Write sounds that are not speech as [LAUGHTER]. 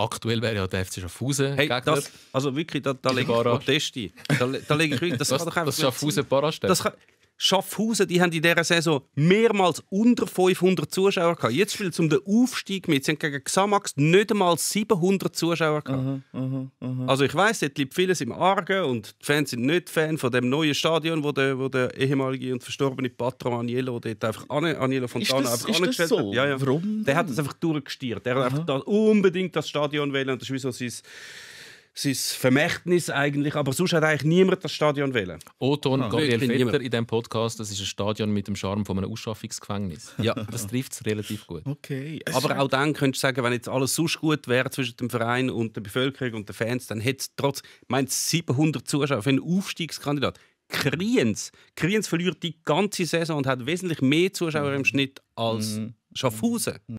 aktuell wäre ja der FC Schaffhausen. Hey, Gegner. das, also wirklich, da, da lege ich Proteste. Da, da lege ich wirklich, das, das kann doch einfach das Schaffhausen Para Schaffhausen, die haben in dieser Saison mehrmals unter 500 Zuschauer gehabt. Jetzt spielt es um den Aufstieg mit. Sie haben gegen Xamax nicht einmal 700 Zuschauer gehabt. Aha, aha, aha. Also ich weiß, dort liegt vieles im Argen und die Fans sind nicht Fan von dem neuen Stadion, wo der, wo der ehemalige und verstorbene Patron Anielo dort einfach an, Fontana ist das, einfach ist das so? hat. Ja, ja. Warum? Der hat das einfach durchgestiert. Der hat einfach da unbedingt das Stadion wählen. Das ist wie so sein sein Vermächtnis eigentlich, aber sonst hat eigentlich niemand das Stadion wählen. Oton, Nein, Gabriel Vetter niemand. in diesem Podcast, das ist ein Stadion mit dem Charme von einem Ausschaffungsgefängnis. [LAUGHS] Ja, das trifft es relativ gut. Okay. Aber auch dann könntest du sagen, wenn jetzt alles sonst gut wäre zwischen dem Verein und der Bevölkerung und den Fans, dann hätte es trotz, ich meine, 700 Zuschauer für einen Aufstiegskandidat. Kriens. Kriens verliert die ganze Saison und hat wesentlich mehr Zuschauer im Schnitt als mhm. Schaffhausen. Mhm.